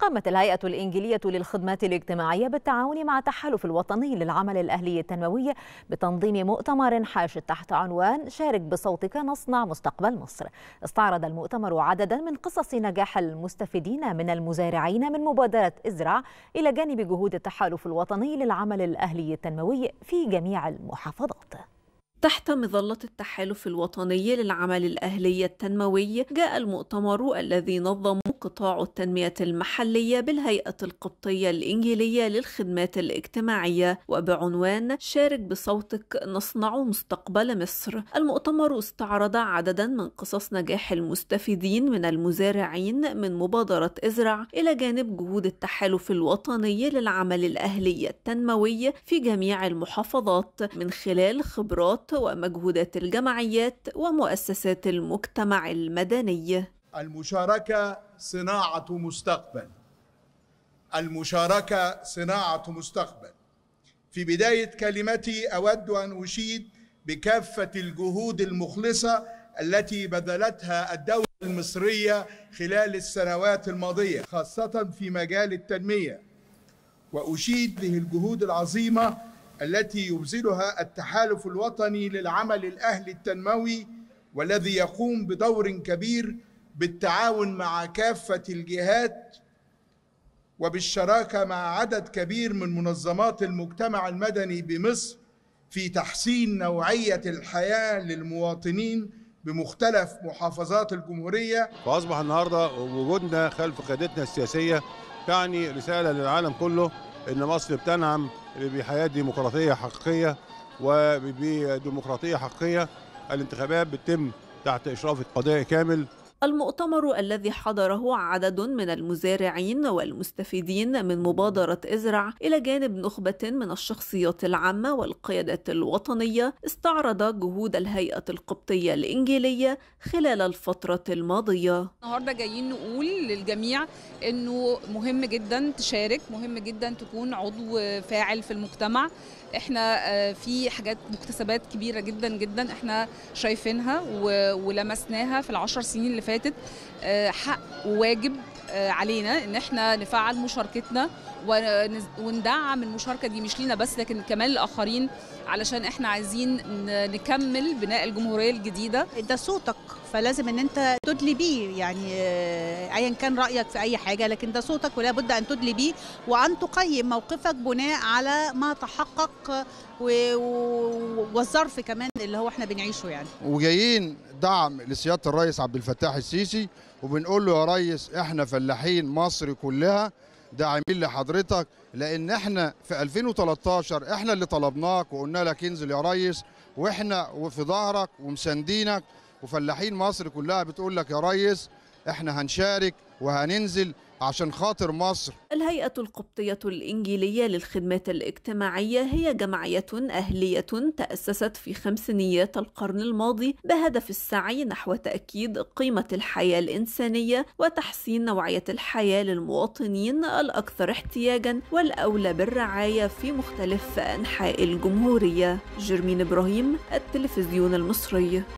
قامت الهيئة الإنجيلية للخدمات الاجتماعية بالتعاون مع التحالف الوطني للعمل الأهلي التنموي بتنظيم مؤتمر حاشد تحت عنوان شارك بصوتك نصنع مستقبل مصر استعرض المؤتمر عددا من قصص نجاح المستفيدين من المزارعين من مبادرة ازرع إلى جانب جهود التحالف الوطني للعمل الأهلي التنموي في جميع المحافظات تحت مظلة التحالف الوطني للعمل الأهلي التنموي جاء المؤتمر الذي نظم قطاع التنمية المحلية بالهيئة القبطية الإنجيلية للخدمات الاجتماعية وبعنوان شارك بصوتك نصنع مستقبل مصر المؤتمر استعرض عددا من قصص نجاح المستفيدين من المزارعين من مبادرة ازرع إلى جانب جهود التحالف الوطني للعمل الأهلي التنموي في جميع المحافظات من خلال خبرات ومجهودات الجمعيات ومؤسسات المجتمع المدني المشاركة صناعة مستقبل المشاركة صناعة مستقبل في بداية كلمتي أود أن أشيد بكافة الجهود المخلصة التي بذلتها الدولة المصرية خلال السنوات الماضية خاصة في مجال التنمية وأشيد به الجهود العظيمة التي يبذلها التحالف الوطني للعمل الأهلي التنموي والذي يقوم بدور كبير بالتعاون مع كافة الجهات وبالشراكة مع عدد كبير من منظمات المجتمع المدني بمصر في تحسين نوعية الحياة للمواطنين بمختلف محافظات الجمهورية فأصبح النهاردة وجودنا خلف قيادتنا السياسية تعني رسالة للعالم كله ان مصر بتنعم بحياه ديمقراطيه حقيقيه وبديمقراطيه حقيقيه الانتخابات بتتم تحت اشراف قضائي كامل المؤتمر الذي حضره عدد من المزارعين والمستفيدين من مبادرة ازرع إلى جانب نخبة من الشخصيات العامة والقيادات الوطنية استعرض جهود الهيئة القبطية الإنجيلية خلال الفترة الماضية النهاردة جايين نقول للجميع أنه مهم جدا تشارك مهم جدا تكون عضو فاعل في المجتمع احنا آه، في حاجات مكتسبات كبيرة جدا جدا احنا شايفينها ولمسناها في العشر سنين اللي فاتت فاتت آه، حق وواجب آه، علينا ان احنا نفعل مشاركتنا وندعم المشاركه دي مش لينا بس لكن كمان الاخرين علشان احنا عايزين نكمل بناء الجمهوريه الجديده ده صوتك فلازم ان انت تدلي بيه يعني آه، ايا كان رايك في اي حاجه لكن ده صوتك ولا بد ان تدلي بيه وان تقيم موقفك بناء على ما تحقق والظرف كمان اللي هو احنا بنعيشه يعني وجايين دعم لسياده الرئيس عبد الفتاح السيسي وبنقول له يا ريس احنا فلاحين مصر كلها داعمين لحضرتك لان احنا في 2013 احنا اللي طلبناك وقلنا لك انزل يا ريس واحنا في ظهرك ومساندينك وفلاحين مصر كلها بتقول لك يا ريس احنا هنشارك وهننزل عشان خاطر مصر الهيئة القبطية الإنجيلية للخدمات الاجتماعية هي جمعية أهلية تأسست في خمسينيات القرن الماضي بهدف السعي نحو تأكيد قيمة الحياة الإنسانية وتحسين نوعية الحياة للمواطنين الأكثر احتياجا والأولى بالرعاية في مختلف أنحاء الجمهورية جرمين إبراهيم التلفزيون المصري